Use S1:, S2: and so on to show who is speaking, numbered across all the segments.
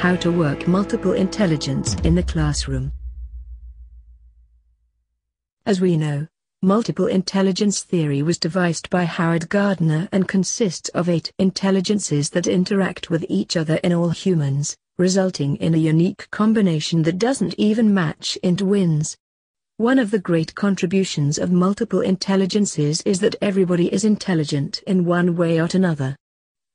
S1: How to work multiple intelligence in the classroom. As we know, multiple intelligence theory was devised by Howard Gardner and consists of eight intelligences that interact with each other in all humans, resulting in a unique combination that doesn't even match in twins. One of the great contributions of multiple intelligences is that everybody is intelligent in one way or another.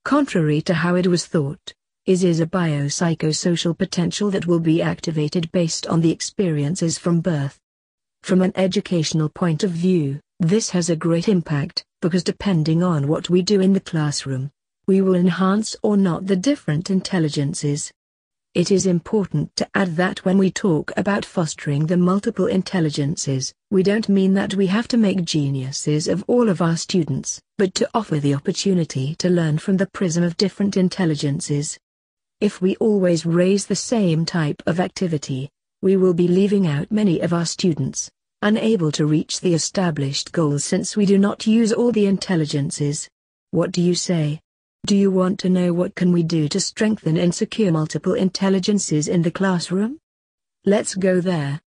S1: Contrary to how it was thought, is is a biopsychosocial potential that will be activated based on the experiences from birth. From an educational point of view, this has a great impact, because depending on what we do in the classroom, we will enhance or not the different intelligences. It is important to add that when we talk about fostering the multiple intelligences, we don't mean that we have to make geniuses of all of our students, but to offer the opportunity to learn from the prism of different intelligences. If we always raise the same type of activity, we will be leaving out many of our students, unable to reach the established goals since we do not use all the intelligences. What do you say? Do you want to know what can we do to strengthen and secure multiple intelligences in the classroom? Let's go there.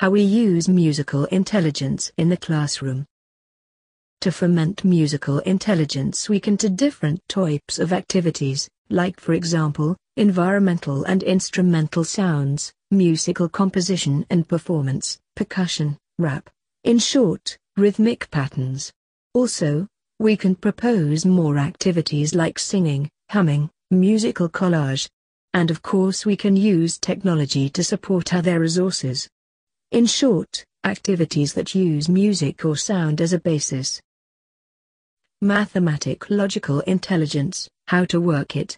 S1: How we use musical intelligence in the classroom. To foment musical intelligence we can do different types of activities, like for example, environmental and instrumental sounds, musical composition and performance, percussion, rap, in short, rhythmic patterns. Also, we can propose more activities like singing, humming, musical collage. And of course we can use technology to support other resources. In short, activities that use music or sound as a basis. Mathematic Logical Intelligence, How to Work It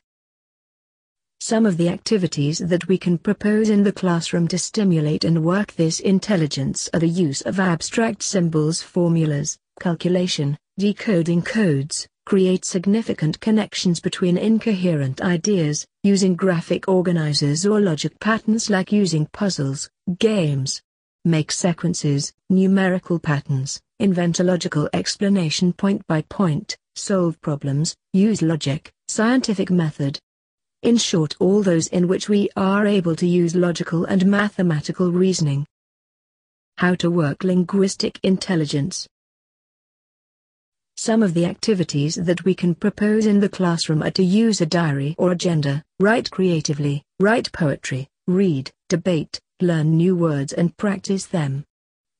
S1: some of the activities that we can propose in the classroom to stimulate and work this intelligence are the use of abstract symbols formulas, calculation, decoding codes, create significant connections between incoherent ideas, using graphic organizers or logic patterns like using puzzles, games. Make sequences, numerical patterns, invent a logical explanation point by point, solve problems, use logic, scientific method, in short all those in which we are able to use logical and mathematical reasoning. How to work linguistic intelligence some of the activities that we can propose in the classroom are to use a diary or agenda, write creatively, write poetry, read, debate, learn new words and practice them.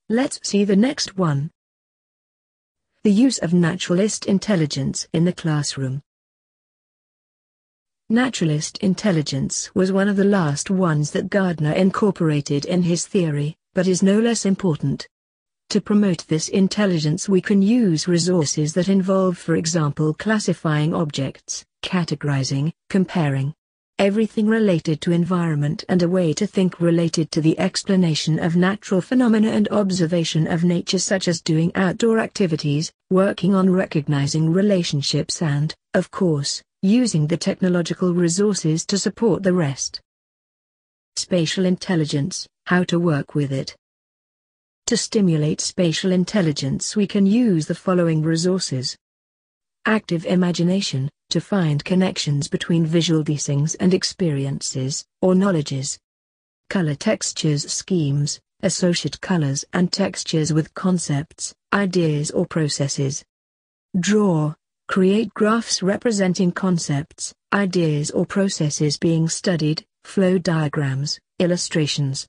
S1: Let's see the next one. The use of naturalist intelligence in the classroom. Naturalist intelligence was one of the last ones that Gardner incorporated in his theory, but is no less important. To promote this intelligence we can use resources that involve for example classifying objects, categorizing, comparing. Everything related to environment and a way to think related to the explanation of natural phenomena and observation of nature such as doing outdoor activities, working on recognizing relationships and, of course, using the technological resources to support the rest. Spatial intelligence, how to work with it. To stimulate spatial intelligence we can use the following resources. Active imagination, to find connections between visual things and experiences, or knowledges. Color textures schemes, associate colors and textures with concepts, ideas or processes. Draw, create graphs representing concepts, ideas or processes being studied, flow diagrams, illustrations.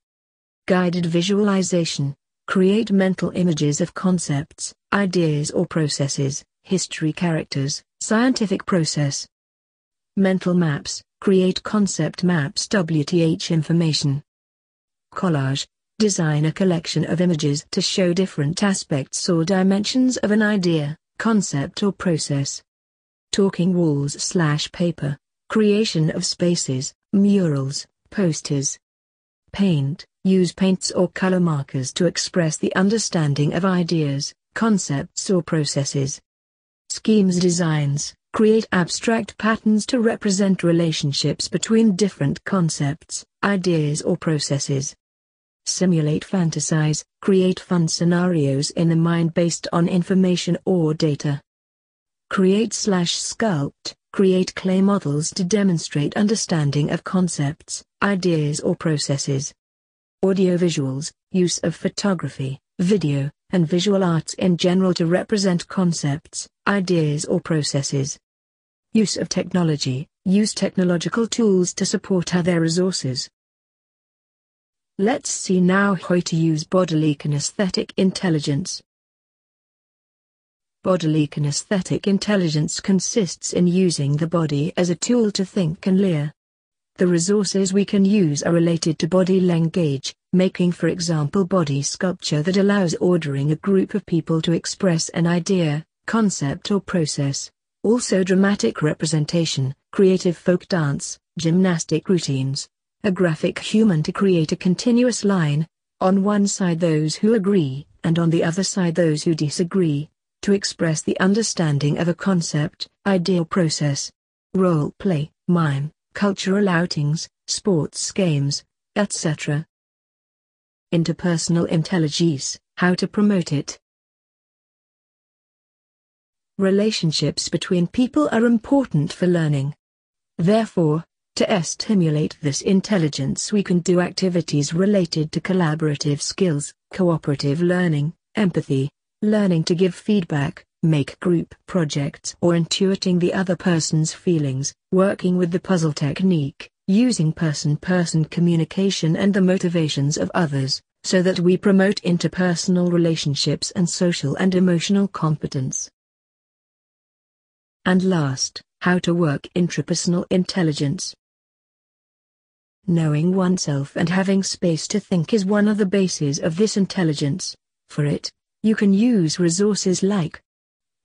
S1: Guided visualization, create mental images of concepts, ideas or processes, history characters, scientific process. Mental maps, create concept maps WTH information. Collage, design a collection of images to show different aspects or dimensions of an idea concept or process. Talking walls slash paper, creation of spaces, murals, posters. Paint, use paints or color markers to express the understanding of ideas, concepts or processes. Schemes designs, create abstract patterns to represent relationships between different concepts, ideas or processes simulate fantasize, create fun scenarios in the mind based on information or data. Create slash sculpt, create clay models to demonstrate understanding of concepts, ideas or processes. Audiovisuals, use of photography, video, and visual arts in general to represent concepts, ideas or processes. Use of technology, use technological tools to support other resources. Let's see now how to use bodily kinesthetic intelligence. Bodily kinesthetic intelligence consists in using the body as a tool to think and lear. The resources we can use are related to body language, making for example body sculpture that allows ordering a group of people to express an idea, concept or process, also dramatic representation, creative folk dance, gymnastic routines, a graphic human to create a continuous line, on one side those who agree, and on the other side those who disagree, to express the understanding of a concept, ideal process. Role play, mime, cultural outings, sports games, etc. Interpersonal intelligence, how to promote it. Relationships between people are important for learning. Therefore, to stimulate this intelligence we can do activities related to collaborative skills, cooperative learning, empathy, learning to give feedback, make group projects or intuiting the other person's feelings, working with the puzzle technique, using person-person communication and the motivations of others, so that we promote interpersonal relationships and social and emotional competence. And last, how to work intrapersonal intelligence. Knowing oneself and having space to think is one of the bases of this intelligence. For it, you can use resources like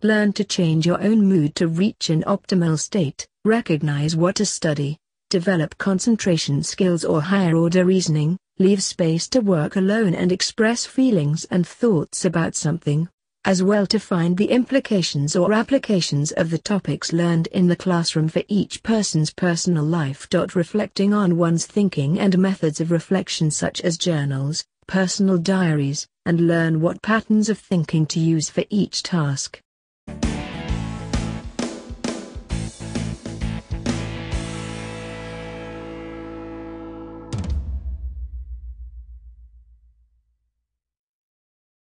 S1: Learn to change your own mood to reach an optimal state, recognize what to study, develop concentration skills or higher order reasoning, leave space to work alone and express feelings and thoughts about something, as well to find the implications or applications of the topics learned in the classroom for each person's personal life. Reflecting on one's thinking and methods of reflection such as journals, personal diaries, and learn what patterns of thinking to use for each task.